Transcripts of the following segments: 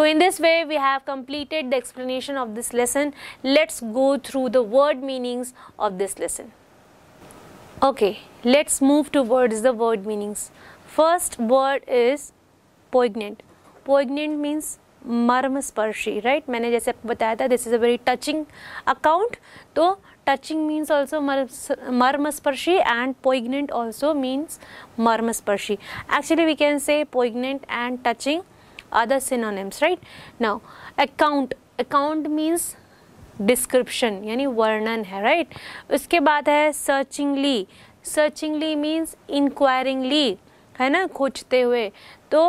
So in this way, we have completed the explanation of this lesson. Let's go through the word meanings of this lesson. Okay, let's move towards the word meanings. First word is poignant. Poignant means marmasparshi, right? I have told this is a very touching account. So touching means also marmasparshi and poignant also means marmasparshi. Actually, we can say poignant and touching. other synonyms right now account account means description यानी वर्णन है right right? उसके बाद है सर्चिंगली सर्चिंगली means इंक्वायरिंगली है ना खोजते हुए तो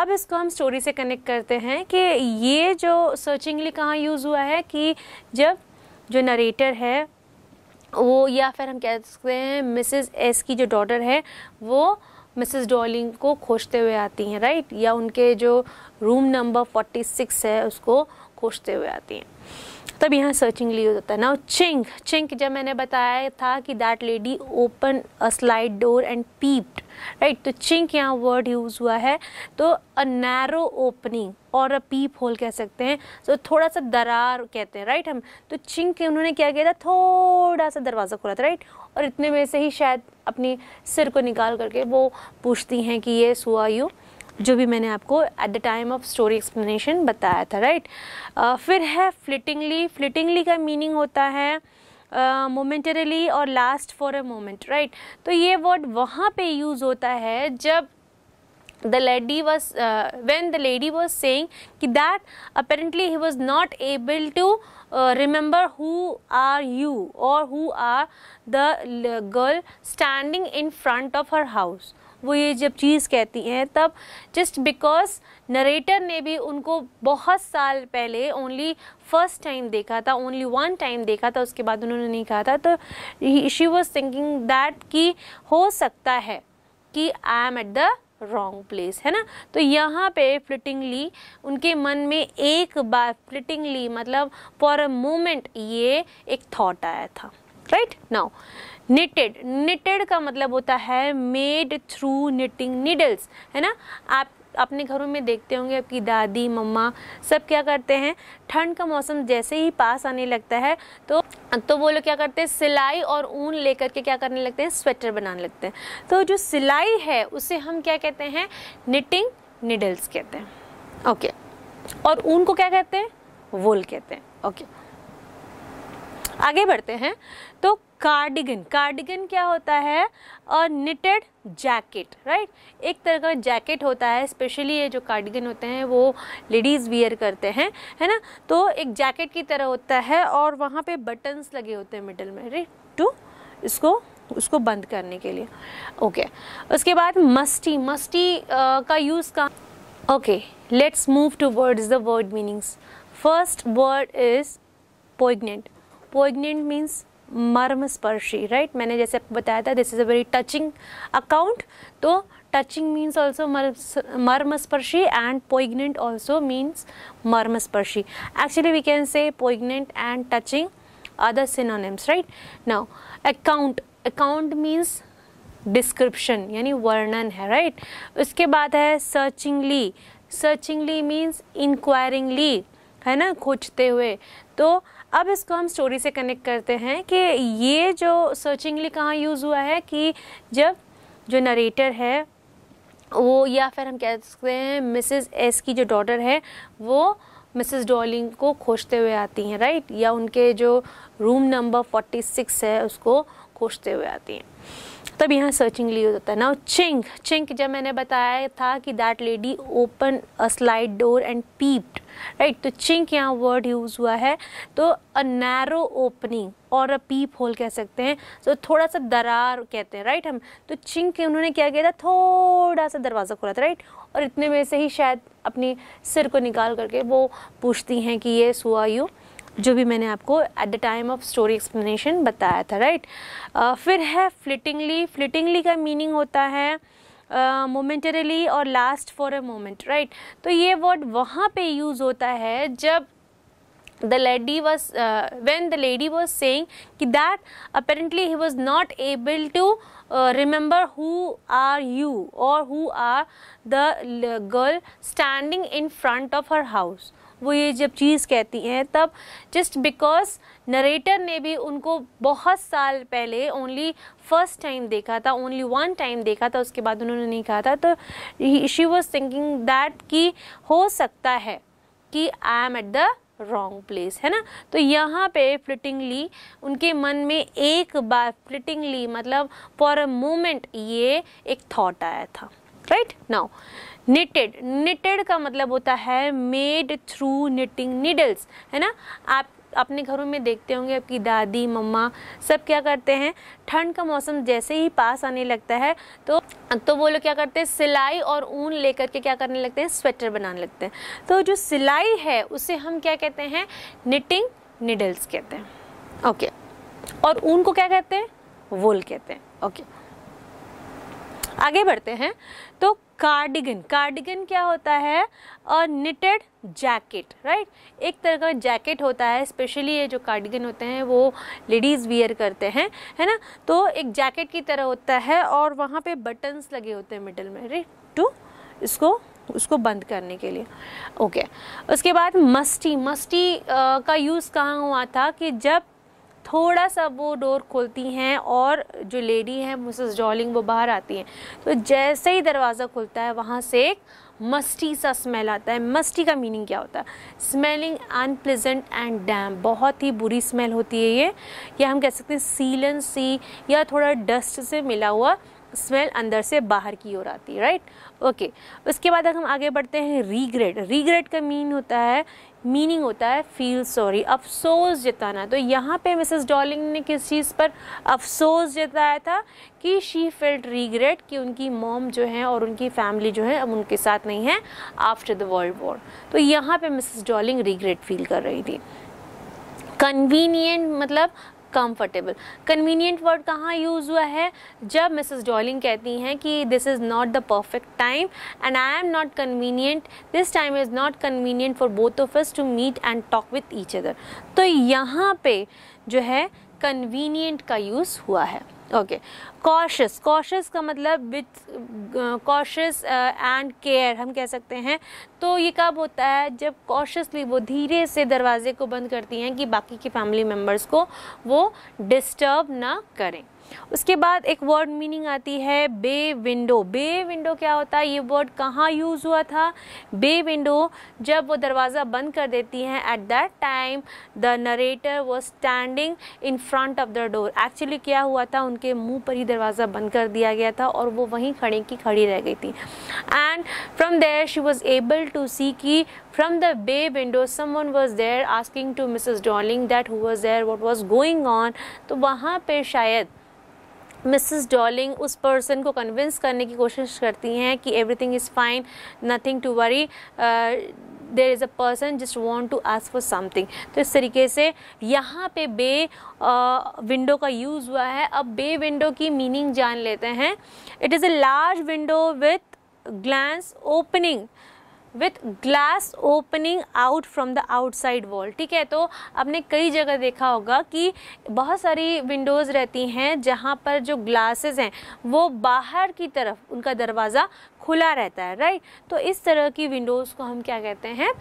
अब इसको हम स्टोरी से कनेक्ट करते हैं कि ये जो सर्चिंगली कहाँ यूज़ हुआ है कि जब जो नरेटर है वो या फिर हम कह सकते हैं मिसेस एस की जो डॉटर है वो मिसेस डॉलिंग को खोजते हुए आती हैं राइट या उनके जो रूम नंबर 46 है उसको खोजते हुए आती हैं तब यहाँ सर्चिंग हो जाता है नाउ चिंक चिंक जब मैंने बताया था कि that lady open a slide door and peeped right तो चिंक यहाँ वर्ड यूज हुआ है तो अ नैरो ओपनिंग और अ पीप होल कह सकते हैं सो so, थोड़ा सा दरार कहते हैं राइट हम तो चिंक उन्होंने क्या किया था थोड़ा सा दरवाज़ा खोला था राइट और इतने में से ही शायद अपने सिर को निकाल करके वो पूछती हैं कि ये सुआ यू जो भी मैंने आपको at the time of story explanation बताया था राइट right? फिर है फ्लिटिंगली फ्लिटिंगली का मीनिंग होता है मोमेंटरली uh, और last for a moment right तो ये वर्ड वहाँ पे यूज़ होता है जब the lady was when the lady was saying कि that apparently he was not able to remember who are you और who are the girl standing in front of her house वो ये जब चीज़ कहती हैं तब जस्ट बिकॉज नरेटर ने भी उनको बहुत साल पहले ओनली फर्स्ट टाइम देखा था ओनली वन टाइम देखा था उसके बाद उन्होंने नहीं कहा था तो शी वॉज थिंकिंग दैट कि हो सकता है कि I am at the wrong place है ना तो यहाँ पे फ्लिटिंगली उनके मन में एक बार फ्लिटिंगली मतलब फॉर अ मोमेंट ये एक थॉट आया था राइट नाउ निटेड निटेड का मतलब होता है मेड थ्रू निटिंग नीडल्स है ना आप अपने घरों में देखते होंगे आपकी दादी मम्मा सब क्या करते हैं ठंड का मौसम जैसे ही पास आने लगता है तो तो वो लोग क्या करते हैं सिलाई और ऊन लेकर के क्या करने लगते हैं स्वेटर बनाने लगते हैं तो जो सिलाई है उसे हम क्या कहते हैं निटिंग निडल्स कहते हैं ओके और ऊन को क्या कहते हैं वोल कहते हैं ओके आगे बढ़ते हैं तो कार्डिगन कार्डिगन क्या होता है अ निटेड जैकेट राइट एक तरह का जैकेट होता है स्पेशली ये जो कार्डिगन होते हैं वो लेडीज़ वियर करते हैं है ना तो एक जैकेट की तरह होता है और वहाँ पे बटन्स लगे होते हैं मिडल में राइट टू इसको उसको बंद करने के लिए ओके उसके बाद मस्टी मस्टी आ, का यूज़ का okay let's move to word the word meanings first word is poignant poignant means मर्म स्पर्शी राइट मैंने जैसे आपको बताया था this is a very touching account तो टचिंग मीन्स ऑल्सो मर्म स्पर्शी एंड पोइग्नेंट ऑल्सो मीन्स मर्म स्पर्शी actually we can say poignant and touching other synonyms right now account account means description यानी वर्णन है राइट right? उसके बाद है सर्चिंगली सर्चिंगली मीन्स इंक्वायरिंगली है ना खोजते हुए तो अब इसको हम स्टोरी से कनेक्ट करते हैं कि ये जो सर्चिंगली कहाँ यूज़ हुआ है कि जब जो नरेटर है वो या फिर हम कह सकते हैं मिसेस एस की जो डॉटर है वो मिसेस डॉलिंग को खोजते हुए आती हैं राइट या उनके जो रूम नंबर 46 है उसको खोजते हुए आती हैं तब यहाँ सर्चिंग यूज होता है नाउ चिंक चिंक जब मैंने बताया था कि that lady open a slide door and peeped right तो चिंक यहाँ वर्ड यूज हुआ है तो अ नैरो ओपनिंग और अ पीप होल कह सकते हैं तो so, थोड़ा सा दरार कहते हैं राइट हम तो चिंक उन्होंने क्या किया था थोड़ा सा दरवाज़ा खोला था राइट और इतने में से ही शायद अपने सिर को निकाल करके वो पूछती हैं कि ये सुआ यू जो भी मैंने आपको at the time of story explanation बताया था राइट right? uh, फिर है फ्लिटिंगली फ्लिटिंगली का मीनिंग होता है मोमेंटरली uh, और last for a moment right तो ये वर्ड वहाँ पे यूज़ होता है जब the lady was when the lady was saying कि that apparently he was not able to remember who are you और who are the girl standing in front of her house वो ये जब चीज़ कहती हैं तब जस्ट बिकॉज नरेटर ने भी उनको बहुत साल पहले ओनली फर्स्ट टाइम देखा था ओनली वन टाइम देखा था उसके बाद उन्होंने नहीं कहा था तो शी वॉज थिंकिंग दैट कि हो सकता है कि I am at the wrong place है ना तो यहाँ पे फ्लिटिंगली उनके मन में एक बार फ्लिटिंगली मतलब फॉर अ मोमेंट ये एक थॉट आया था राइट नाउ निटेड निटेड का मतलब होता है मेड थ्रू निटिंग निडल्स है ना आप अपने घरों में देखते होंगे आपकी दादी मम्मा सब क्या करते हैं ठंड का मौसम जैसे ही पास आने लगता है तो तो वो लोग क्या करते हैं सिलाई और ऊन लेकर के क्या करने लगते हैं स्वेटर बनाने लगते हैं तो जो सिलाई है उसे हम क्या कहते हैं निटिंग निडल्स कहते हैं ओके और ऊन को क्या कहते हैं वोल कहते हैं ओके आगे बढ़ते हैं तो कार्डिगन कार्डिगन क्या होता है और निटेड जैकेट राइट एक तरह का जैकेट होता है स्पेशली ये जो कार्डिगन होते हैं वो लेडीज़ वियर करते हैं है ना तो एक जैकेट की तरह होता है और वहाँ पे बटन्स लगे होते हैं मिडल में राइट टू इसको उसको बंद करने के लिए ओके okay. उसके बाद मस्टी मस्टी आ, का यूज़ कहाँ हुआ था कि जब थोड़ा सा वो डोर खोलती हैं और जो लेडी है मिसेस जॉलिंग वो बाहर आती हैं तो जैसे ही दरवाज़ा खुलता है वहाँ से एक मस्टी सा स्मेल आता है मस्टी का मीनिंग क्या होता है स्मेलिंग अनप्लेजेंट एंड डैम बहुत ही बुरी स्मेल होती है ये या हम कह सकते हैं सीलन सी या थोड़ा डस्ट से मिला हुआ स्मेल अंदर से बाहर की ओर आती है राइट ओके उसके बाद हम आगे बढ़ते हैं रीग्रेट रीग्रेट का मीन होता है मीनिंग होता है फील सॉरी अफसोस जताना तो यहाँ पे मिसेस डॉलिंग ने किस चीज़ पर अफसोस जताया था कि शी फेल्ट रिग्रेट कि उनकी मॉम जो है और उनकी फैमिली जो है अब उनके साथ नहीं है आफ्टर द वर्ल्ड वॉर तो यहाँ पे मिसेस डॉलिंग रिग्रेट फील कर रही थी कन्वीनियंट मतलब कंफर्टेबल कन्वीनियंट वर्ड कहाँ यूज़ हुआ है जब मिसेस डॉलिंग कहती हैं कि this is not the perfect time and I am not convenient this time is not convenient for both of us to meet and talk with each other तो यहाँ पे जो है कन्वीनियंट का यूज़ हुआ है ओके कॉशस कॉशस का मतलब विथ कॉशस एंड केयर हम कह सकते हैं तो ये कब होता है जब कॉशसली वो धीरे से दरवाजे को बंद करती हैं कि बाकी के फैमिली मेम्बर्स को वो डिस्टर्ब ना करें उसके बाद एक वर्ड मीनिंग आती है बे विंडो बे विंडो क्या होता है ये वर्ड कहाँ यूज़ हुआ था बे विंडो जब वो दरवाज़ा बंद कर देती हैं at that time the narrator वो standing in front of the door actually क्या हुआ था उनके मुंह पर ही दरवाज़ा बंद कर दिया गया था और वो वहीं खड़े की खड़ी रह गई थी and from there she was able to see की the bay window someone was there asking to Mrs Darling that who was there what was going on तो वहाँ पर शायद मिसेस डॉलिंग उस पर्सन को कन्विंस करने की कोशिश करती हैं कि everything is fine nothing to worry there is a person just want to ask for something तो इस तरीके से यहाँ पे बे विंडो uh, का यूज़ हुआ है अब बे विंडो की मीनिंग जान लेते हैं it is a large window with glance opening with glass opening out from the outside wall ठीक है तो आपने कई जगह देखा होगा कि बहुत सारी विंडोज़ रहती हैं जहाँ पर जो ग्लासेस हैं वो बाहर की तरफ उनका दरवाज़ा खुला रहता है राइट तो इस तरह की विंडोज़ को हम क्या कहते हैं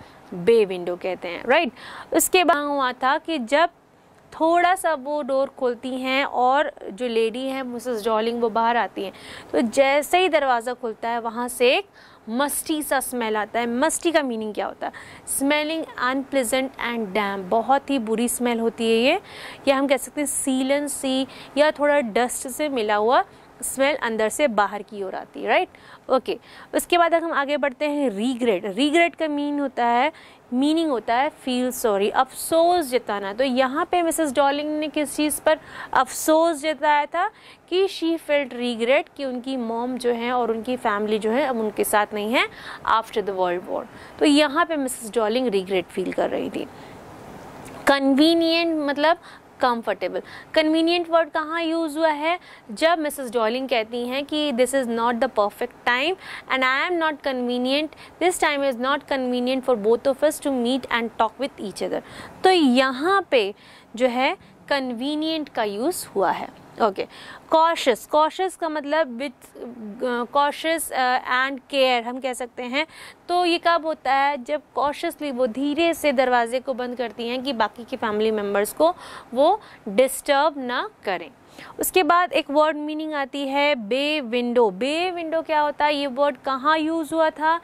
बे विंडो कहते हैं राइट उसके बाद हुआ था कि जब थोड़ा सा वो डोर खोलती हैं और जो लेडी है मिसेस डॉलिंग वो बाहर आती हैं तो जैसे ही दरवाज़ा खुलता है वहाँ से एक मस्टी सा स्मेल आता है मस्टी का मीनिंग क्या होता है स्मेलिंग अनप्लेजेंट एंड डैम बहुत ही बुरी स्मेल होती है ये या हम कह सकते हैं सीलन सी या थोड़ा डस्ट से मिला हुआ स्मेल अंदर से बाहर की ओर आती है राइट ओके उसके बाद अगर हम आगे बढ़ते हैं रीग्रेट रीग्रेट का मीन होता है मीनिंग होता है फील सॉरी अफसोस जताना तो यहाँ पे मिसेस डॉलिंग ने किस चीज़ पर अफसोस जताया था कि शी फेल्ट रिग्रेट कि उनकी मॉम जो है और उनकी फैमिली जो है अब उनके साथ नहीं है आफ्टर द वर्ल्ड वॉर तो यहाँ पे मिसेस डॉलिंग रिग्रेट फील कर रही थी कन्वीनियंट मतलब कंफर्टेबल कन्वीनियंट वर्ड कहाँ यूज़ हुआ है जब मिसेस डॉलिंग कहती हैं कि this is not the perfect time and I am not convenient this time is not convenient for both of us to meet and talk with each other तो यहाँ पे जो है कन्वीनियंट का यूज़ हुआ है ओके कॉशस कॉशस का मतलब विथ कॉशस एंड केयर हम कह सकते हैं तो ये कब होता है जब कॉशसली वो धीरे से दरवाजे को बंद करती हैं कि बाकी के फैमिली मेम्बर्स को वो डिस्टर्ब ना करें उसके बाद एक वर्ड मीनिंग आती है बे विंडो बे विंडो क्या होता है ये वर्ड कहाँ यूज़ हुआ था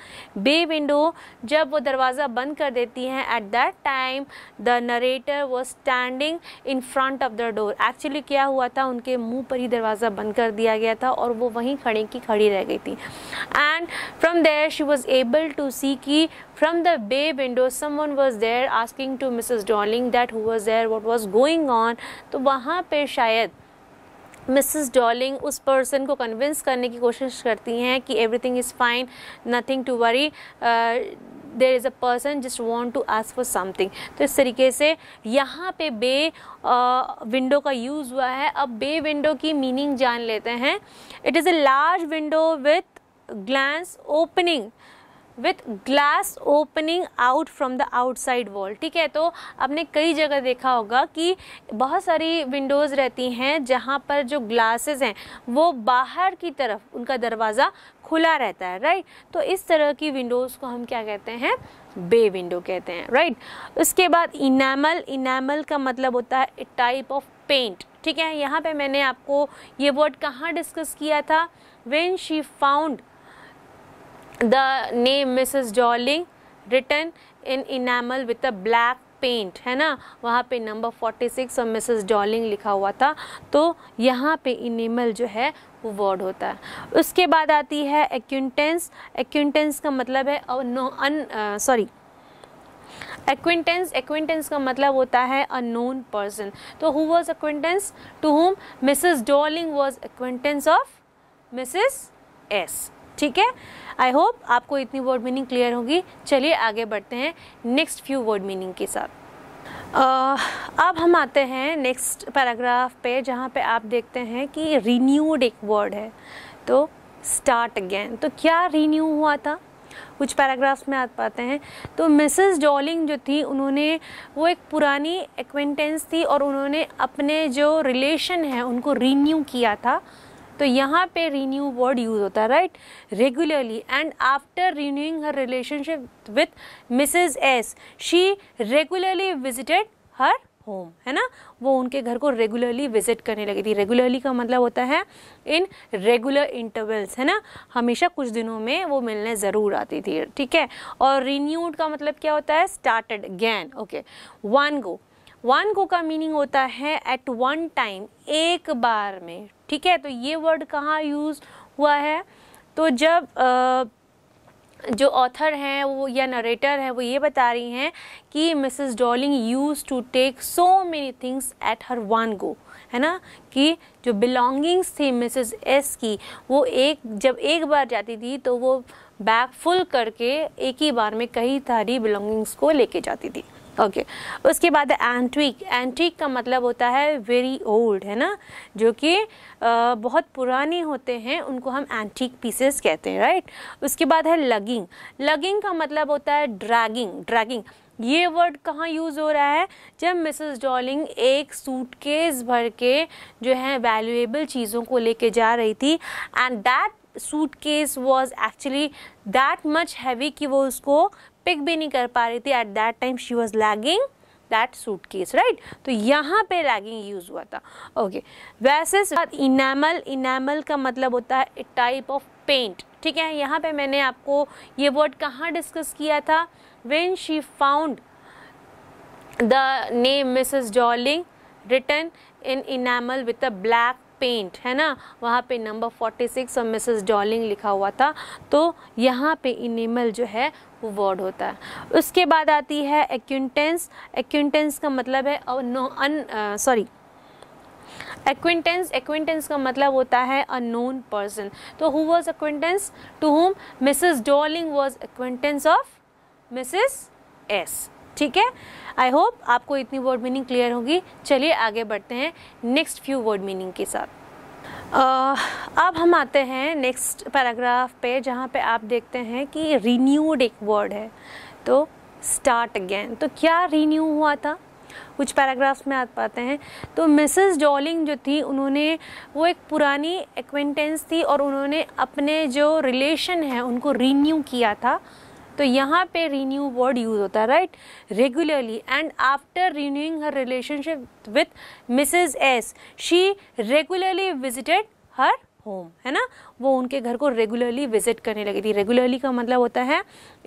बे विंडो जब वो दरवाज़ा बंद कर देती हैं at that time the narrator वो standing in front of the door actually क्या हुआ था उनके मुंह पर ही दरवाज़ा बंद कर दिया गया था और वो वहीं खड़े की खड़ी रह गई थी and from there she was able to see की from the bay window someone was there asking to mrs darling that who was there what was going on तो वहाँ पर शायद मिसेस डॉलिंग उस पर्सन को कन्विंस करने की कोशिश करती हैं कि everything is fine nothing to worry there is a person just want to ask for something तो इस तरीके से यहाँ पे बे विंडो uh, का यूज़ हुआ है अब बे विंडो की मीनिंग जान लेते हैं it is a large window with glance opening with glass opening out from the outside wall ठीक है तो आपने कई जगह देखा होगा कि बहुत सारी विंडोज़ रहती हैं जहाँ पर जो ग्लासेस हैं वो बाहर की तरफ उनका दरवाज़ा खुला रहता है राइट तो इस तरह की विंडोज़ को हम क्या कहते हैं बे विंडो कहते हैं राइट उसके बाद इनामल इनामल का मतलब होता है टाइप ऑफ पेंट ठीक है यहाँ पे मैंने आपको ये वर्ड कहाँ डिस्कस किया था when she found the name Mrs. Jolly written in enamel with a black paint है ना वहाँ पे नंबर 46 और मिसेस डॉलिंग लिखा हुआ था तो यहाँ पे इनेमल जो है वो वर्ड होता है उसके बाद आती है एक्विंटेंस एक्विंटेंस का मतलब है और no an sorry acquaintance acquaintance का मतलब होता है अ नोन पर्सन तो who was acquaintance to whom Mrs Darling was acquaintance of Mrs S ठीक है आई होप आपको इतनी वर्ड मीनिंग क्लियर होगी चलिए आगे बढ़ते हैं नेक्स्ट फ्यू वर्ड मीनिंग के साथ अब हम आते हैं नेक्स्ट पैराग्राफ पे जहाँ पे आप देखते हैं कि रीन्यूड एक वर्ड है तो स्टार्ट अगेन तो क्या रीन्यू हुआ था कुछ पैराग्राफ्स में आ पाते हैं तो मिसेस डॉलिंग जो थी उन्होंने वो एक पुरानी एक्वेंटेंस थी और उन्होंने अपने जो रिलेशन है उनको रीन्यू किया था तो यहाँ पे रीन्यू वर्ड यूज़ होता है right regularly and after renewing her relationship with Mrs S she regularly visited her home है ना वो उनके घर को रेगुलरली विजिट करने लगी थी रेगुलरली का मतलब होता है इन रेगुलर इंटरवल्स है ना हमेशा कुछ दिनों में वो मिलने ज़रूर आती थी ठीक है और रिन्यूड का मतलब क्या होता है started again okay one go one go का मीनिंग होता है एट वन टाइम एक बार में ठीक है तो ये वर्ड कहाँ यूज़ हुआ है तो जब आ, जो ऑथर हैं वो या नरेटर हैं वो ये बता रही हैं कि Mrs Darling use to take so many things at her one go है ना कि जो बिलोंगिंग्स थी मिसेस एस की वो एक जब एक बार जाती थी तो वो बैग फुल करके एक ही बार में कई सारी बिलोंगिंग्स को लेके जाती थी ओके okay. उसके बाद एंटीक एंटीक का मतलब होता है वेरी ओल्ड है ना जो कि बहुत पुराने होते हैं उनको हम एंटीक पीसेस कहते हैं राइट उसके बाद है लगिंग लगिंग का मतलब होता है ड्रैगिंग ड्रैगिंग ये वर्ड कहाँ यूज़ हो रहा है जब मिसेस डॉलिंग एक सूटकेस भर के जो है वैल्यूएबल चीज़ों को लेके जा रही थी and that suitcase was actually that much heavy कि वो उसको पिक भी नहीं कर पा रही थी at that time she was lagging that suitcase right तो यहाँ पे लैगिंग यूज हुआ था ओके वैसे इनामल इनामल का मतलब होता है टाइप ऑफ पेंट ठीक है यहाँ पे मैंने आपको ये वर्ड कहाँ डिस्कस किया था when she found the name Mrs Darling written in enamel with a black paint है ना वहाँ पे नंबर 46 और मिसेस डॉलिंग लिखा हुआ था तो यहाँ पे इनेमल जो है वर्ड होता है उसके बाद आती है एक्विंटेंस एक्विंटेंस का मतलब है no an sorry acquaintance acquaintance का मतलब होता है अ नोन पर्सन तो who was acquaintance to whom Mrs Darling was acquaintance of Mrs S ठीक है आई होप आपको इतनी वर्ड मीनिंग क्लियर होगी चलिए आगे बढ़ते हैं नेक्स्ट फ्यू वर्ड मीनिंग के साथ अब हम आते हैं नेक्स्ट पैराग्राफ पे जहाँ पे आप देखते हैं कि रीन्यूड एक वर्ड है तो स्टार्ट अगेन तो क्या रीन्यू हुआ था कुछ पैराग्राफ्स में आ पाते हैं तो मिसेस डॉलिंग जो थी उन्होंने वो एक पुरानी एक्वेंटेंस थी और उन्होंने अपने जो रिलेशन है उनको रीन्यू किया था तो यहाँ पे रीन्यू वर्ड यूज़ होता है right regularly and after renewing her relationship with Mrs S she regularly visited her home है ना वो उनके घर को रेगुलरली विजिट करने लगी थी रेगुलरली का मतलब होता है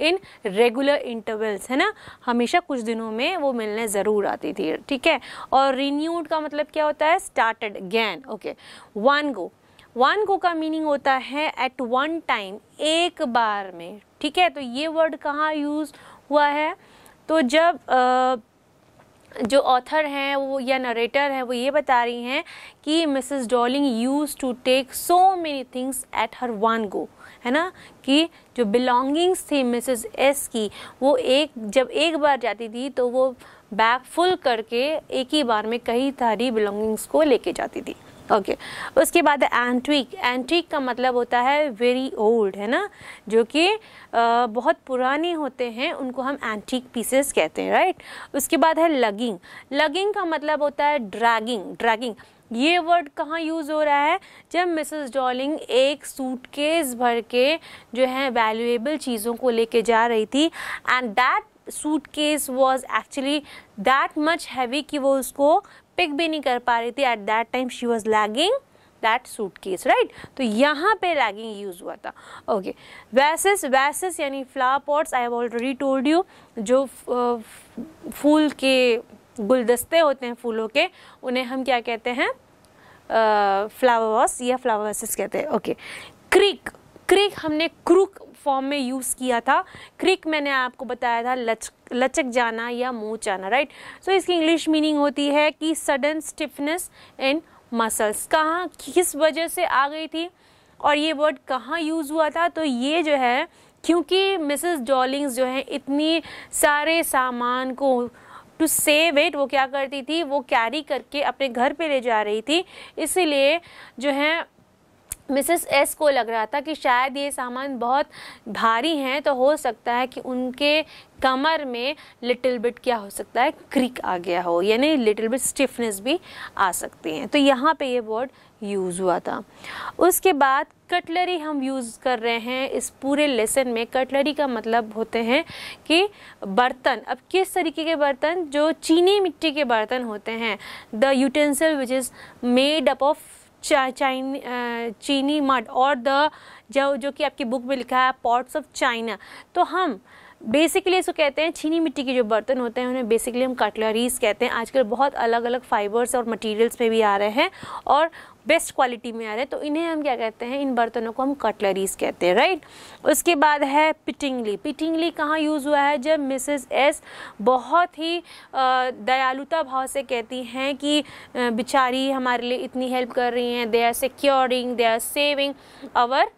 इन रेगुलर इंटरवल्स है ना हमेशा कुछ दिनों में वो मिलने ज़रूर आती थी ठीक है और रिन्यूड का मतलब क्या होता है started again okay one go one go का मीनिंग होता है एट वन टाइम एक बार में ठीक है तो ये वर्ड कहाँ यूज़ हुआ है तो जब आ, जो ऑथर हैं वो या नरेटर हैं वो ये बता रही हैं कि Mrs Darling use to take so many things at her one go है ना कि जो बिलोंगिंग्स थी मिसेस एस की वो एक जब एक बार जाती थी तो वो बैग फुल करके एक ही बार में कई सारी बिलोंगिंग्स को लेके जाती थी ओके okay. उसके बाद एंटीक एंटीक का मतलब होता है वेरी ओल्ड है ना जो कि बहुत पुराने होते हैं उनको हम एंटीक पीसेस कहते हैं राइट उसके बाद है लगिंग लगिंग का मतलब होता है ड्रैगिंग ड्रैगिंग ये वर्ड कहाँ यूज़ हो रहा है जब मिसेस डॉलिंग एक सूटकेस भर के जो है वैल्यूएबल चीज़ों को लेके जा रही थी and that suitcase was actually that much heavy कि वो उसको पिक भी नहीं कर पा रही थी at that time she was lagging that suitcase right तो यहाँ पे लैगिंग यूज हुआ था ओके वैसेस वैसेस यानी flower pots I have already told you जो फूल के गुलदस्ते होते हैं फूलों के उन्हें हम क्या कहते हैं फ्लावर वॉस या फ्लावर वैसेस कहते हैं ओके क्रिक क्रिक हमने क्रूक फॉर्म में यूज़ किया था क्रिक मैंने आपको बताया था लच लचक जाना या मुँह जाना राइट सो so, इसकी इंग्लिश मीनिंग होती है कि सडन स्टिफनेस इन मसल्स कहाँ किस वजह से आ गई थी और ये वर्ड कहाँ यूज़ हुआ था तो ये जो है क्योंकि मिसेस डॉलिंग्स जो है इतनी सारे सामान को टू सेव इट वो क्या करती थी वो कैरी करके अपने घर पे ले जा रही थी इसीलिए जो है मिसेस एस को लग रहा था कि शायद ये सामान बहुत भारी हैं तो हो सकता है कि उनके कमर में लिटिल बिट क्या हो सकता है क्रिक आ गया हो यानी लिटिल बिट स्टिफनेस भी आ सकती हैं तो यहाँ पे ये वर्ड यूज़ हुआ था उसके बाद कटलरी हम यूज़ कर रहे हैं इस पूरे लेसन में कटलरी का मतलब होते हैं कि बर्तन अब किस तरीके के बर्तन जो चीनी मिट्टी के बर्तन होते हैं the utensil which is made up of चीनी मड और द जो जो कि आपकी बुक में लिखा है पॉट्स ऑफ चाइना तो हम बेसिकली इसको कहते हैं छीनी मिट्टी के जो बर्तन होते हैं उन्हें बेसिकली हम कटलरीज कहते हैं आजकल बहुत अलग अलग फाइबर्स और मटेरियल्स में भी आ रहे हैं और बेस्ट क्वालिटी में आ रहे हैं तो इन्हें हम क्या कहते हैं इन बर्तनों को हम कटलरीज कहते हैं राइट उसके बाद है पिटिंगली पिटिंगली कहाँ यूज़ हुआ है जब मिसेस एस बहुत ही दयालुता भाव से कहती हैं कि बेचारी हमारे लिए इतनी हेल्प कर रही हैं they are securing they are saving our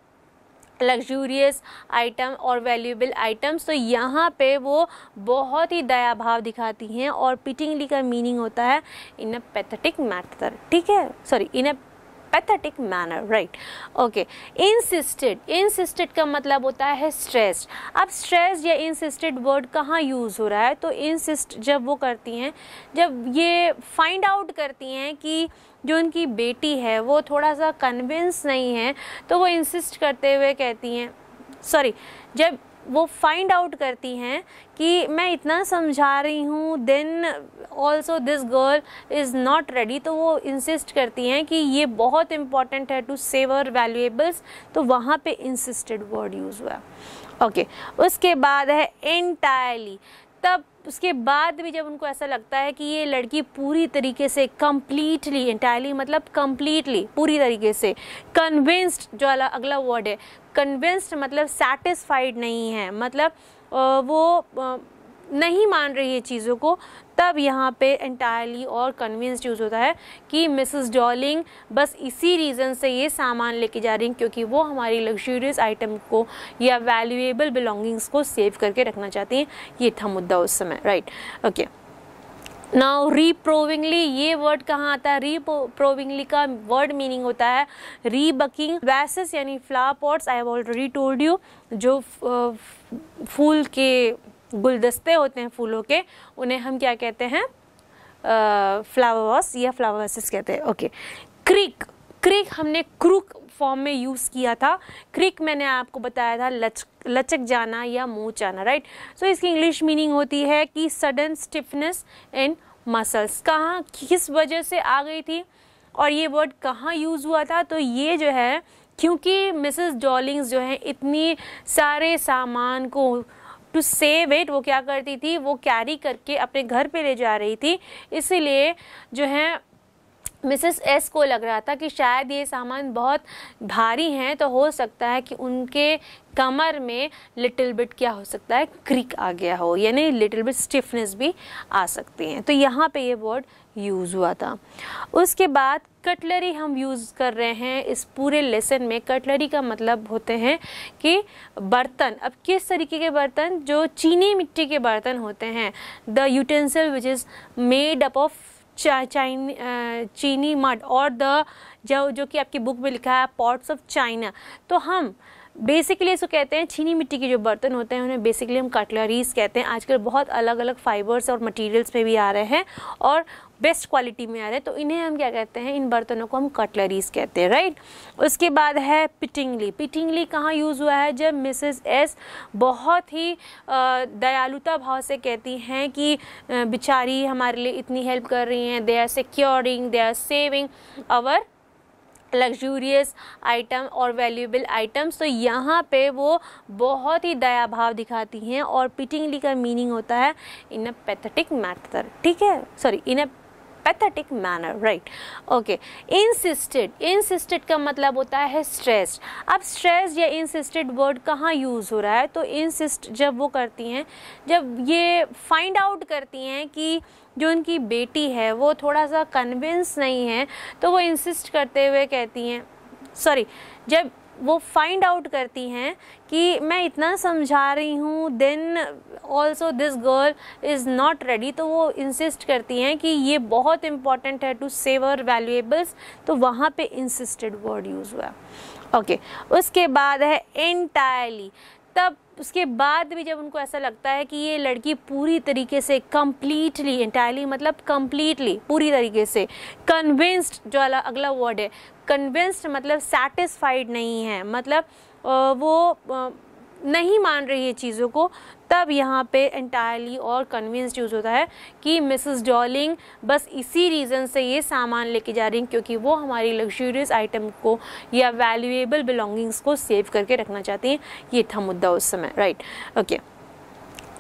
luxurious item और वैल्यूबल आइटम्स तो यहाँ पे वो बहुत ही दया भाव दिखाती हैं और पिटिंगली का मीनिंग होता है इन अ पैथेटिक मैटर ठीक है sorry in a pathetic manner right okay insisted insisted का मतलब होता है स्ट्रेस अब स्ट्रेस या इंसिस्टेड वर्ड कहाँ यूज़ हो रहा है तो इंसिस्ट जब वो करती हैं जब ये फाइंड आउट करती हैं कि जो उनकी बेटी है वो थोड़ा सा कन्विंस नहीं है तो वो इंसिस्ट करते हुए कहती हैं सॉरी जब वो फाइंड आउट करती हैं कि मैं इतना समझा रही हूँ then also this girl is not ready तो वो इंसिस्ट करती हैं कि ये बहुत इम्पॉर्टेंट है टू सेव अर वैल्यूएबल्स तो वहाँ पे इंसिस्टेड वर्ड यूज़ हुआ ओके okay. उसके बाद है एंटायरली तब उसके बाद भी जब उनको ऐसा लगता है कि ये लड़की पूरी तरीके से कम्प्लीटली इंटायरली मतलब कम्प्लीटली पूरी तरीके से कन्विंस्ड जो अगला वर्ड है कन्विंस्ड मतलब सेटिस्फाइड नहीं है मतलब वो नहीं मान रही है चीज़ों को तब यहाँ पे एंटायरली और कन्विंस यूज़ होता है कि मिसेस डॉलिंग बस इसी रीज़न से ये सामान लेके जा रही हैं क्योंकि वो हमारी लग्जूरियस आइटम को या वैल्यूएबल बिलोंगिंग्स को सेव करके रखना चाहती हैं ये था मुद्दा उस समय राइट ओके नाउ रीप्रोविंगली ये वर्ड कहाँ आता है रीप्रोविंगली का वर्ड मीनिंग होता है रीबकिंग वैसेस यानी flower pots I have already told you जो फूल के गुलदस्ते होते हैं फूलों के उन्हें हम क्या कहते हैं फ्लावर वॉस या फ्लावर वॉसेस कहते हैं ओके क्रिक क्रिक हमने क्रूक फॉर्म में यूज़ किया था क्रिक मैंने आपको बताया था लच लचक जाना या मुँह जाना राइट सो so, इसकी इंग्लिश मीनिंग होती है कि सडन स्टिफनेस इन मसल्स कहाँ किस वजह से आ गई थी और ये वर्ड कहाँ यूज़ हुआ था तो ये जो है क्योंकि मिसेस डॉलिंग्स जो हैं इतनी सारे सामान को टू सेव इट वो क्या करती थी वो कैरी करके अपने घर पे ले जा रही थी इसीलिए जो है मिसेस एस को लग रहा था कि शायद ये सामान बहुत भारी हैं तो हो सकता है कि उनके कमर में लिटिल बिट क्या हो सकता है क्रिक आ गया हो यानी लिटिल बिट स्टिफनेस भी आ सकती हैं तो यहाँ पे ये वर्ड यूज़ हुआ था उसके बाद कटलरी हम यूज़ कर रहे हैं इस पूरे लेसन में कटलरी का मतलब होते हैं कि बर्तन अब किस तरीके के बर्तन जो चीनी मिट्टी के बर्तन होते हैं the utensil which is made up of china चीनी मड और द जो जो कि आपकी बुक में लिखा है पॉट्स ऑफ चाइना तो हम बेसिकली इसको कहते हैं चीनी मिट्टी के जो बर्तन होते हैं उन्हें बेसिकली हम कटलरीज कहते हैं आजकल बहुत अलग अलग फाइबर्स और मटेरियल्स में भी आ रहे हैं और बेस्ट क्वालिटी में आ रहे हैं तो इन्हें हम क्या कहते हैं इन बर्तनों को हम कटलरीज कहते हैं राइट उसके बाद है पिटिंगली पिटिंगली कहाँ यूज़ हुआ है जब मिसेस एस बहुत ही दयालुता भाव से कहती हैं कि बिचारी हमारे लिए इतनी हेल्प कर रही हैं they are securing they are saving our luxurious item और वैल्यूएबल आइटम्स तो यहाँ पे वो बहुत ही दया भाव दिखाती हैं और पिटिंगली का मीनिंग होता है इन अ पैथेटिक मैथर ठीक है sorry in a pathetic manner right okay insisted insisted का मतलब होता है स्ट्रेस अब स्ट्रेस या इंसिस्टेड वर्ड कहाँ यूज़ हो रहा है तो इंसिस्ट जब वो करती हैं जब ये फाइंड आउट करती हैं कि जो उनकी बेटी है वो थोड़ा सा कन्विंस नहीं है तो वो इंसिस्ट करते हुए कहती हैं सॉरी जब वो फाइंड आउट करती हैं कि मैं इतना समझा रही हूँ then also this girl is not ready तो वो इंसिस्ट करती हैं कि ये बहुत इम्पॉर्टेंट है टू सेव सेवर वैल्यूएबल्स तो वहाँ पे इंसिस्टेड वर्ड यूज़ हुआ ओके okay. उसके बाद है एंटायरली तब उसके बाद भी जब उनको ऐसा लगता है कि ये लड़की पूरी तरीके से कम्प्लीटली इंटायरली मतलब कम्प्लीटली पूरी तरीके से कन्विंस्ड जो अगला वर्ड है कन्विंस्ड मतलब सेटिस्फाइड नहीं है मतलब वो नहीं मान रही है चीज़ों को तब यहाँ पे इंटायरली और कन्विंस्ड यूज़ होता है कि मिसेस डॉलिंग बस इसी रीज़न से ये सामान लेके जा रही हैं क्योंकि वो हमारी लग्जूरियस आइटम को या वैल्यूएबल बिलोंगिंग्स को सेव करके रखना चाहती हैं ये था मुद्दा उस समय राइट ओके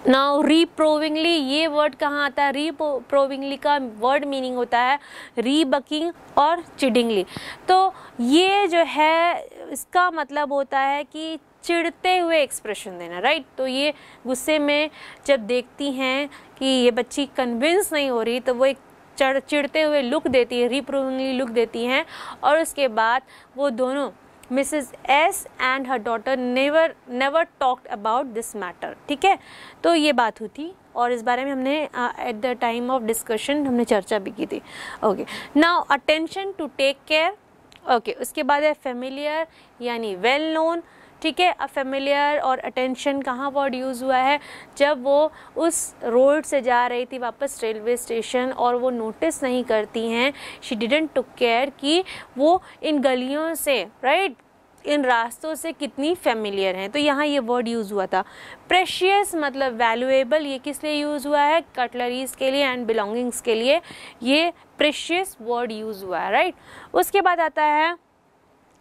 नाउ रीप्रोविंगली ये वर्ड कहाँ आता है रीप्रोविंगली का वर्ड मीनिंग होता है रीबकिंग और चिडिंगली तो ये जो है इसका मतलब होता है कि चिढ़ते हुए एक्सप्रेशन देना राइट तो ये गुस्से में जब देखती हैं कि ये बच्ची कन्विंस नहीं हो रही तो वो एक चढ़ चिढ़ते हुए लुक देती है रिप्रूवली लुक देती हैं और उसके बाद वो दोनों Mrs S and her daughter never never talked about this matter ठीक है तो ये बात हुई थी और इस बारे में हमने at the time of discussion हमने चर्चा भी की थी okay now attention to take care okay उसके बाद है फेमिलियर यानी वेल नोन ठीक है फेमिलियर और अटेंशन कहाँ वर्ड यूज़ हुआ है जब वो उस रोड से जा रही थी वापस रेलवे स्टेशन और वो नोटिस नहीं करती हैं शी डिडेंट टुक केयर कि वो इन गलियों से राइट right? इन रास्तों से कितनी फेमिलियर हैं तो यहाँ ये वर्ड यूज़ हुआ था प्रेशियस मतलब वैल्यूएबल ये किस लिए यूज़ हुआ है कटलरीज के लिए एंड बिलोंगिंग्स के लिए ये प्रेशियस वर्ड यूज़ हुआ है राइट उसके बाद आता है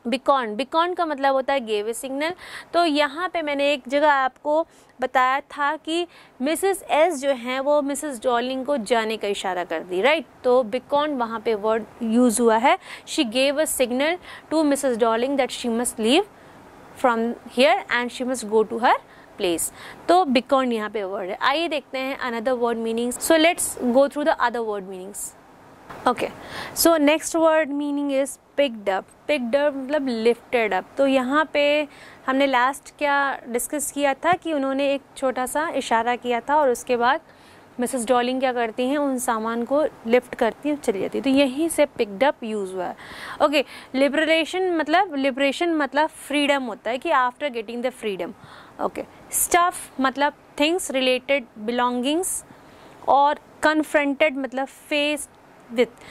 बिकॉन बिकॉन का मतलब होता है गेव सिग्नल तो यहाँ पे मैंने एक जगह आपको बताया था कि मिसेस एस जो हैं वो मिसेस डॉलिंग को जाने का इशारा कर दी राइट तो बिकॉन वहाँ पे वर्ड यूज़ हुआ है she gave a signal to Mrs Dorling that she must leave from here and she must go to her place तो बिकॉन यहाँ पे वर्ड है आइए देखते हैं another word meanings so let's go through the other word meanings okay so next word meaning is picked up picked up मतलब lifted up तो यहाँ पे हमने लास्ट क्या डिस्कस किया था कि उन्होंने एक छोटा सा इशारा किया था और उसके बाद मिसेस डॉलिंग क्या करती हैं उन सामान को लिफ्ट करती हैं चली जाती है तो यहीं से पिकड अप यूज़ हुआ है ओके लिबरेशन मतलब लिबरेशन मतलब फ्रीडम होता है कि after getting the freedom okay stuff मतलब थिंग्स रिलेटेड बिलोंगिंग्स और कन्फ्रंटेड मतलब फेस विथ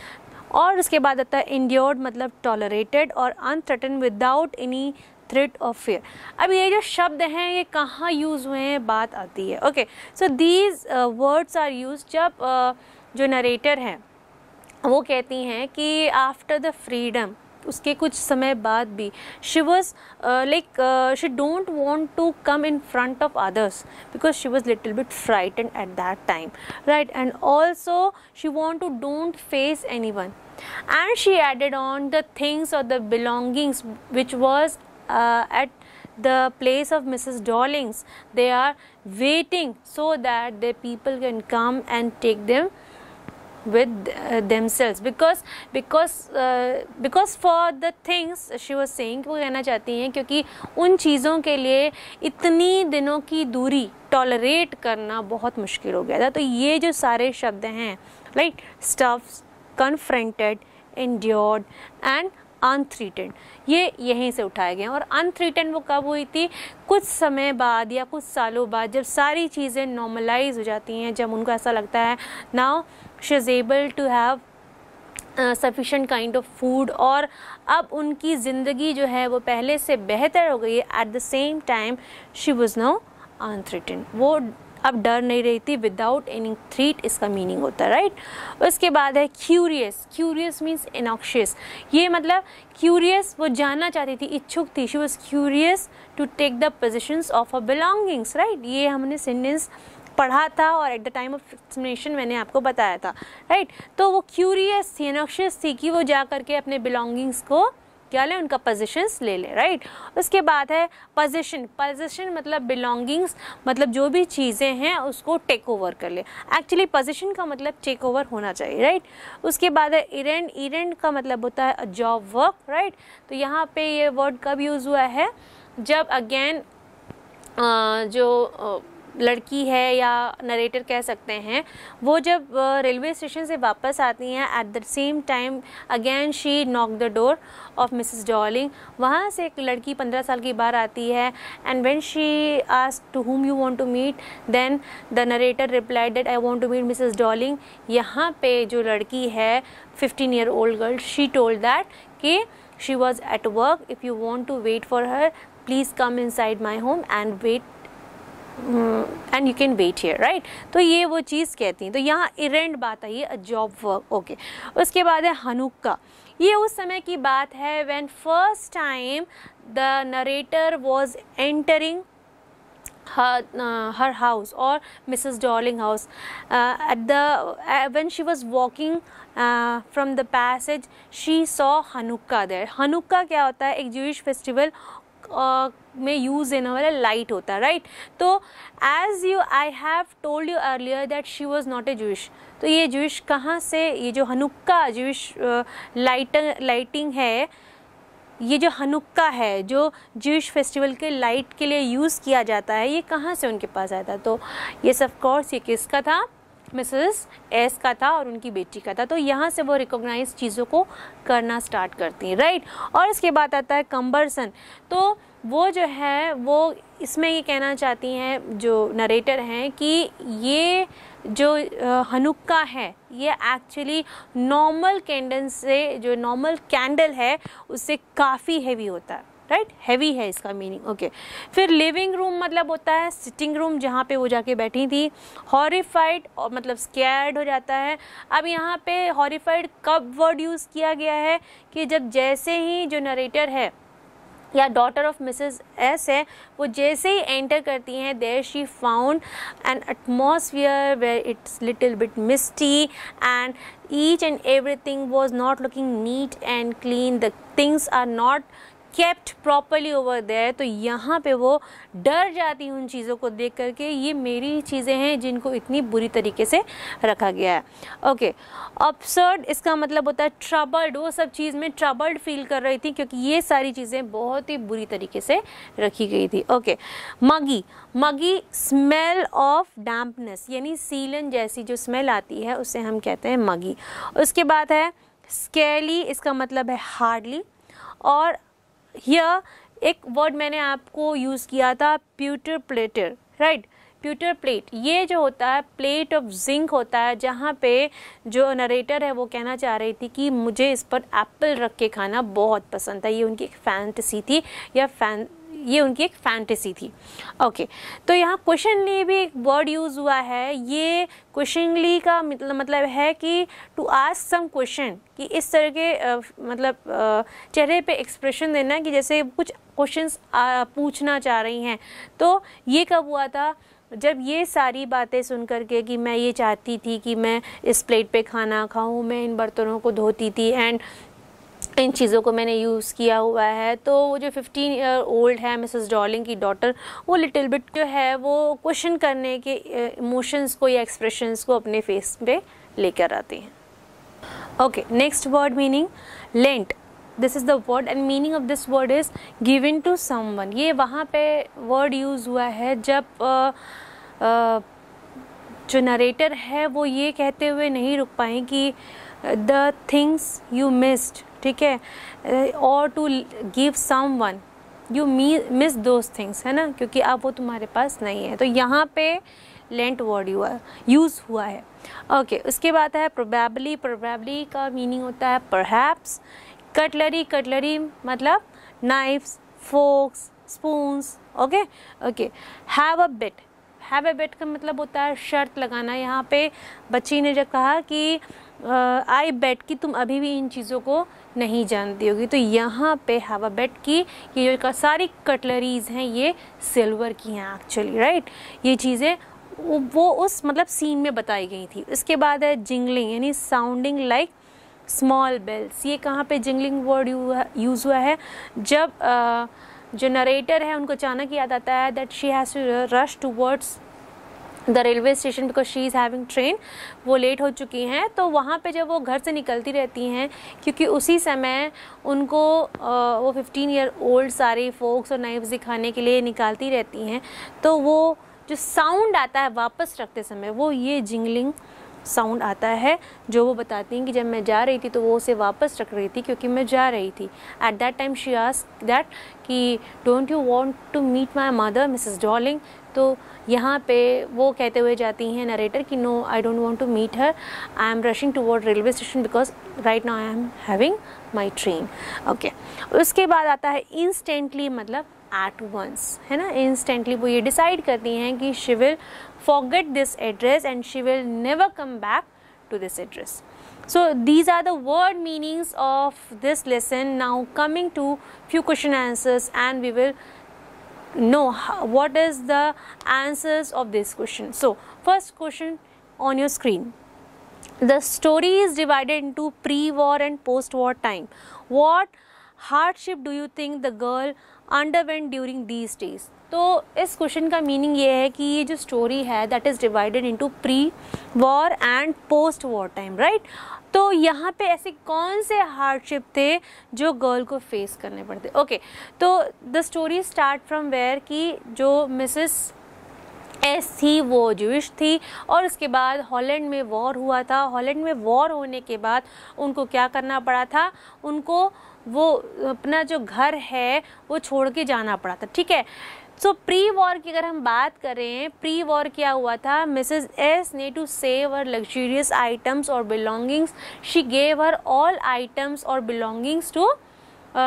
और उसके बाद आता है इंड्योर्ड मतलब टॉलरेटेड और unthreatened without any threat of fear अब ये जो शब्द हैं ये कहाँ यूज़ हुए हैं बात आती है okay so these words are use जब uh, जो नरेटर हैं वो कहती हैं कि आफ्टर द फ्रीडम उसके कुछ समय बाद भी she was like she don't want to come in front of others because she was little bit fright at that time right and also she want to don't face anyone and she added on the things और the belongings which was at the place of Mrs Dorling's they are waiting so that the people can come and take them with uh, themselves because because uh, because for the things she was saying वो कहना चाहती हैं क्योंकि उन चीज़ों के लिए इतनी दिनों की दूरी टॉलरेट करना बहुत मुश्किल हो गया था तो ये जो सारे शब्द हैं like stuffs confronted endured and unthreatened ये यहीं से उठाए गए और अनथ्रीटेड वो कब हुई थी कुछ समय बाद या कुछ सालों बाद जब सारी चीज़ें नॉर्मलाइज हो जाती हैं जब उनको ऐसा लगता है now she is able to have sufficient kind of food और अब उनकी ज़िंदगी जो है वो पहले से बेहतर हो गई है at the same time she was now unthreatened वो अब डर नहीं रही थी विदाउट एनी थ्रीट इसका मीनिंग होता है राइट उसके बाद है क्यूरियस क्यूरियस मीन्स इनॉक्शियस ये मतलब क्यूरियस वो जानना चाहती थी इच्छुक थी she was curious to take the possessions of a belongings right ये हमने सेंटेंस पढ़ा था और at the time of explanation मैंने आपको बताया था राइट तो वो क्यूरियस थी नक्शस थी कि वो जा करके अपने बिलोंगिंग्स को क्या लें उनका पोजिशंस ले लें राइट उसके बाद है पोजिशन पोजिशन मतलब बिलोंगिंग्स मतलब जो भी चीज़ें हैं उसको टेक ओवर कर ले एक्चुअली पोजिशन का मतलब टेक ओवर होना चाहिए राइट उसके बाद है इरेंट इरेंट का मतलब होता है जॉब वर्क राइट तो यहाँ पे ये वर्ड कब यूज़ हुआ है जब अगेन जो लड़की है या नरेटर कह सकते हैं वो जब रेलवे स्टेशन से वापस आती हैं at the same time again she knock the door of Mrs Dorling वहाँ से एक लड़की पंद्रह साल की बाहर आती है and when she ask to whom you want to meet then the narrator reply that I want to meet Mrs Dorling यहाँ पे जो लड़की है fifteen year old girl she told that कि she was at work if you want to wait for her please come inside my home and wait and you can wait here right तो ये वो चीज़ कहती हैं तो यहाँ इरेंट बात आई है जॉब वर्क ओके उसके बाद है हनुक्का ये उस समय की बात है when first time the narrator was entering her house और Mrs Dorling house at the when she was walking from the passage she saw Hanukkah there Hanukkah क्या होता है एक जूश फेस्टिवल में यूज़ देने वाला लाइट होता है राइट तो as you I have told you earlier that she was not a Jewish तो ये जूश कहाँ से ये जो हनुक्का जूश लाइट लाइटिंग है ये जो हनुक्का है जो जूश फेस्टिवल के लाइट के लिए यूज़ किया जाता है ये कहाँ से उनके पास आया था तो ये सब कोर्स ये किसका था मिसेस एस का था और उनकी बेटी का था तो यहाँ से वो रिकॉग्नाइज चीज़ों को करना स्टार्ट करती हैं राइट और इसके बाद आता है कंबरसन तो वो जो है वो इसमें ये कहना चाहती हैं जो नरेटर हैं कि ये जो हनुक्का है ये एक्चुअली नॉर्मल कैंडल से जो नॉर्मल कैंडल है उससे काफ़ी हैवी होता है राइट right? हैवी है इसका मीनिंग ओके okay. फिर लिविंग रूम मतलब होता है सिटिंग रूम जहाँ पे वो जाके बैठी थी हॉरीफाइड मतलब स्कैर्ड हो जाता है अब यहाँ पे हॉरीफाइड कब वर्ड यूज़ किया गया है कि जब जैसे ही जो नरेटर है या डॉटर ऑफ मिसेस एस है वो जैसे ही एंटर करती हैं there she found an atmosphere where it's little bit misty and each and everything was not looking neat and clean the things are not kept properly over there तो यहाँ पे वो डर जाती उन चीज़ों को देख करके ये मेरी चीज़ें हैं जिनको इतनी बुरी तरीके से रखा गया है ओके अपसर्ड इसका मतलब होता है ट्रबल्ड वो सब चीज़ में ट्रबल्ड फील कर रही थी क्योंकि ये सारी चीज़ें बहुत ही बुरी तरीके से रखी गई थी okay muggy muggy smell of dampness यानी सीलन जैसी जो स्मेल आती है उसे हम कहते हैं मगी उसके बाद है स्केली इसका मतलब है हार्डली और हियर एक वर्ड मैंने आपको यूज़ किया था pewter platter right pewter plate ये जो होता है प्लेट ऑफ जिंक होता है जहाँ पे जो नरेटर है वो कहना चाह रही थी कि मुझे इस पर एप्पल रख के खाना बहुत पसंद था ये उनकी एक फैंटसी थी या फैन ये उनकी एक फैंटेसी थी ओके okay, तो यहाँ क्वेश्चनली भी एक वर्ड यूज़ हुआ है ये क्वेश्चनली का मतलब मतलब है कि टू आस्क सम क्वेश्चन कि इस तरह के मतलब चेहरे पे एक्सप्रेशन देना कि जैसे कुछ क्वेश्चंस पूछना चाह रही हैं तो ये कब हुआ था जब ये सारी बातें सुन कर के कि मैं ये चाहती थी कि मैं इस प्लेट पे खाना खाऊं मैं इन बर्तनों को धोती थी एंड इन चीज़ों को मैंने यूज़ किया हुआ है तो वो जो फिफ्टीन ईयर ओल्ड है मिसेस डॉलिंग की डॉटर वो लिटिल बिट जो है वो क्वेश्चन करने के इमोशंस को या एक्सप्रेशंस को अपने फेस पे लेकर आती हैं okay next word meaning lent this is the word and meaning of this word is given to someone ये वहाँ पे वर्ड यूज़ हुआ है जब जो नरेटर है वो ये कहते हुए नहीं रुक पाए कि द थिंग्स यू मिस्ड ठीक है और to give someone you miss those things है ना क्योंकि अब वो तुम्हारे पास नहीं है तो यहाँ पे लेंट वर्ड यू यूज़ हुआ है ओके okay, उसके बाद है प्रोबेबली प्रोबेबली का मीनिंग होता है परहैप्स कटलरी कटलरी मतलब knives forks spoons okay okay have a bit have a bit का मतलब होता है शर्त लगाना यहाँ पे बच्ची ने जब कहा कि आई बेट कि तुम अभी भी इन चीज़ों को नहीं जानती होगी तो यहाँ पे हैव अ बेट की ये जो सारी कटलरीज हैं ये सिल्वर की हैं एक्चुअली राइट ये चीज़ें वो उस मतलब सीन में बताई गई थी उसके बाद है जिंगलिंग यानी साउंडिंग लाइक स्मॉल बेल्स ये कहाँ पे जिंगलिंग वर्ड यूज़ हुआ है जब आ, जो नरेटर है उनको अचानक याद आता है that she has to rush towards the railway station because she is having train वो लेट हो चुकी हैं तो वहाँ पे जब वो घर से निकलती रहती हैं क्योंकि उसी समय उनको आ, वो फिफ्टीन ईयर ओल्ड सारे फोक्स और नाइफ्स दिखाने के लिए निकालती रहती हैं तो वो जो साउंड आता है वापस रखते समय वो ये जिंगलिंग साउंड आता है जो वो बताती हैं कि जब मैं जा रही थी तो वो उसे वापस रख रही थी क्योंकि मैं जा रही थी at that time she ask that कि don't you want to meet my mother Mrs Dorling तो यहाँ पे वो कहते हुए जाती हैं नरेटर कि no I don't want to meet her I am rushing towards railway station because right now I am having my train okay उसके बाद आता है इंस्टेंटली मतलब एट वंस है ना इंस्टेंटली वो ये डिसाइड करती हैं कि she will forget this address and she will never come back to this address so these are third meanings of this lesson now coming to few question answers and we will know what is the answers of this question. So, first question on your screen. The story is divided into pre-war and post-war time. What hardship do you think the girl underwent during these days? तो इस question का meaning ये है कि ये जो story है that is divided into pre war and post war time right तो यहाँ पे ऐसे कौन से हार्डशिप थे जो गर्ल को फेस करने पड़ते ओके okay, तो the story start from where कि जो मिसेस एस थी वो जूश थी और उसके बाद हॉलैंड में वॉर हुआ था हॉलैंड में वॉर होने के बाद उनको क्या करना पड़ा था उनको वो अपना जो घर है वो छोड़ के जाना पड़ा था ठीक है सो प्री वॉर की अगर हम बात करें प्री वॉर क्या हुआ था मिसेज एस ने to save her luxurious items और belongings she gave her all items और बिलोंगिंग्स टू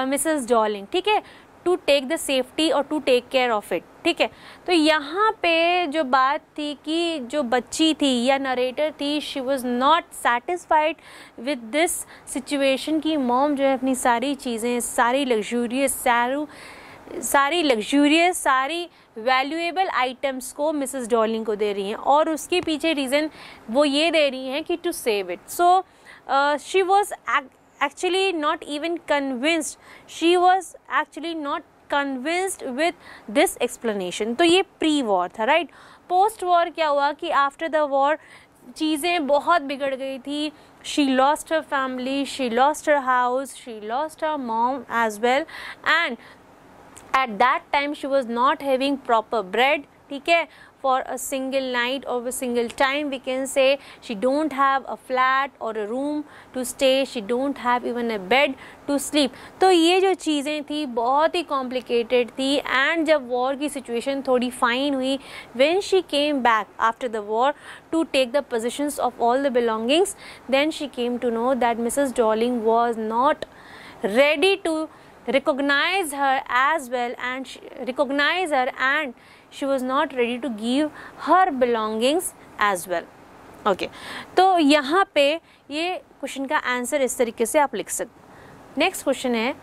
मिसेज डॉलिंग ठीक है टू टेक द सेफ्टी और to take care of it ठीक है तो यहाँ पे जो बात थी कि जो बच्ची थी या नरेटर थी she was not satisfied with this situation कि मॉम जो है अपनी सारी चीज़ें सारी लग्जूरियस सारू सारी लग्जूरियस सारी वैल्यूएबल आइटम्स को मिसेस डॉलिंग को दे रही हैं और उसके पीछे रीज़न वो ये दे रही हैं कि to save it so she was actually not even convinced she was actually not convinced with this explanation तो ये प्री वॉर था राइट पोस्ट वॉर क्या हुआ कि आफ्टर द वॉर चीज़ें बहुत बिगड़ गई थी she lost her family she lost her house she lost her mom as well and at that time she was not having proper bread ठीक है फॉर अ सिंगल नाइट और a single time we can say she don't have a flat और a room to stay she don't have even a bed to sleep तो ये जो चीज़ें थी बहुत ही कॉम्प्लिकेटेड थी एंड जब वॉर की सिचुएशन थोड़ी फाइन हुई when she came back after the war to take the possessions of all the belongings then she came to know that Mrs Dorling was not ready to recognize her as well and she, recognize her and she was not ready to give her belongings as well okay तो यहाँ पे ये question का answer इस तरीके से आप लिख सकते नेक्स्ट क्वेश्चन है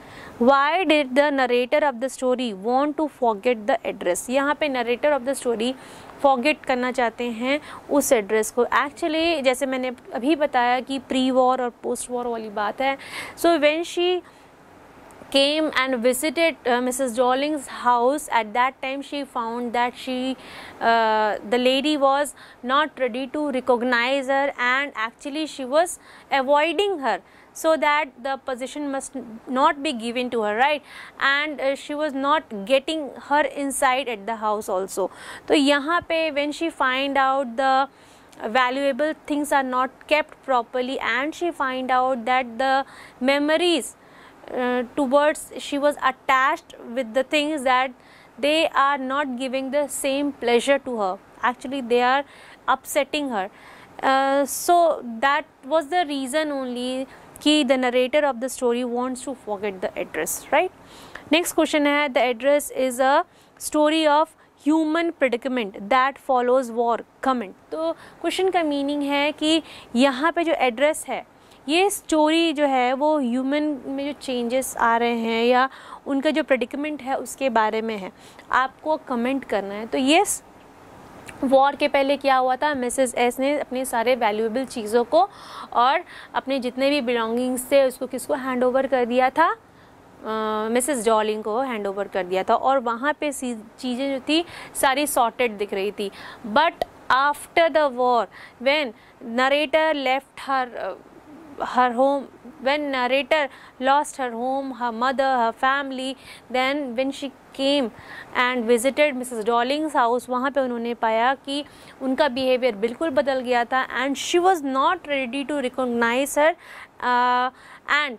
why did the narrator of the story want to forget the address यहाँ पे narrator of the story forget करना चाहते हैं उस एड्रेस को एक्चुअली जैसे मैंने अभी बताया कि प्री वॉर और पोस्ट वॉर वाली बात है so when she came and visited uh, Mrs. Joling's house, at that time she found that she, uh, the lady was not ready to recognize her and actually she was avoiding her so that the position must not be given to her right and uh, she was not getting her inside at the house also so here, when she find out the valuable things are not kept properly and she find out that the memories towards she was attached with the things that they are not giving the same pleasure to her actually they are upsetting her uh, so that was the reason only कि the narrator of the story wants to forget the address right next question है the address is a story of human predicament that follows war comment तो question का meaning है कि यहाँ पे जो address है ये स्टोरी जो है वो ह्यूमन में जो चेंजेस आ रहे हैं या उनका जो प्रडिकमेंट है उसके बारे में है आपको कमेंट करना है तो ये वॉर के पहले क्या हुआ था मिसेस एस ने अपने सारे वैल्यूएबल चीज़ों को और अपने जितने भी बिलोंगिंग्स थे उसको किसको हैंड ओवर कर दिया था मिसेस uh, जॉलिंग को हैंड ओवर कर दिया था और वहाँ पे चीज़ें जो थी सारी सॉर्टेड दिख रही थी but after the war when narrator left her her home when narrator lost her home her mother her family then when she came and visited Mrs Dorling's house वहाँ पर उन्होंने पाया कि उनका बिहेवियर बिल्कुल बदल गया था and she was not ready to recognise her and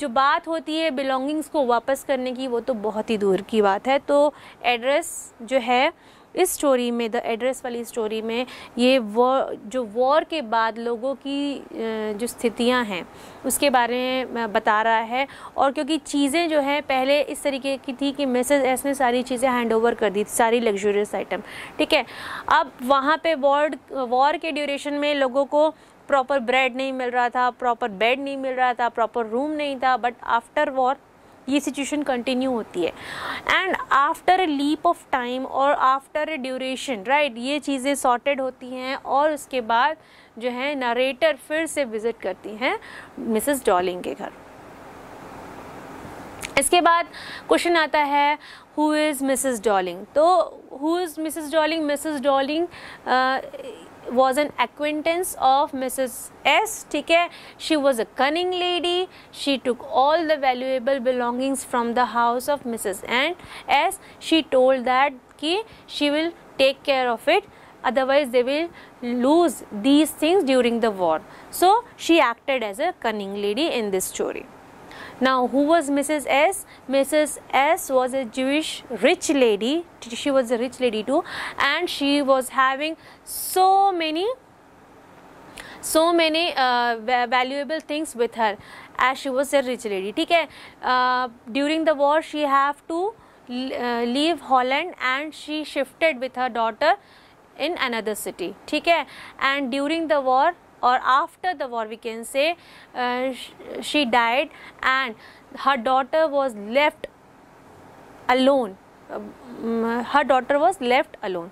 जो बात होती है बिलोंगिंग्स को वापस करने की वो तो बहुत ही दूर की बात है तो एड्रेस जो है इस स्टोरी में द एड्रेस वाली स्टोरी में ये वो जो वॉर के बाद लोगों की जो स्थितियां हैं उसके बारे में बता रहा है और क्योंकि चीज़ें जो है पहले इस तरीके की थी कि मिसेज एस ने सारी चीज़ें हैंड ओवर कर दी सारी लग्जूरियस आइटम ठीक है अब वहाँ पे वॉर्ड वॉर के ड्यूरेशन में लोगों को प्रॉपर ब्रेड नहीं मिल रहा था प्रॉपर बेड नहीं मिल रहा था प्रॉपर रूम नहीं था बट आफ्टर वॉर ये सिचुएशन कंटिन्यू होती है and after a leap of time और आफ्टर अ ड्यूरेशन राइट ये चीज़ें सॉर्टेड होती हैं और उसके बाद जो है नरेटर फिर से विज़िट करती हैं मिसेस डॉलिंग के घर इसके बाद क्वेश्चन आता है हु इज़ मिसेस डॉलिंग तो who is Mrs Dorling Mrs Dorling was an acquaintance of Mrs. S. ठीक है she was a cunning lady she took all the valuable belongings from the house of Mrs. N. S. She told that कि she will take care of it otherwise they will lose these things during the war so she acted as a cunning lady in this story now, who was Mrs. S? Mrs. S was a Jewish rich lady. She was a rich lady too, and she was having so many, so many uh, valuable things with her, as she was a rich lady. Okay. Uh, during the war, she had to uh, leave Holland, and she shifted with her daughter in another city. Okay. And during the war, or after the war we can say uh, she died and her daughter was left alone um, her daughter was left alone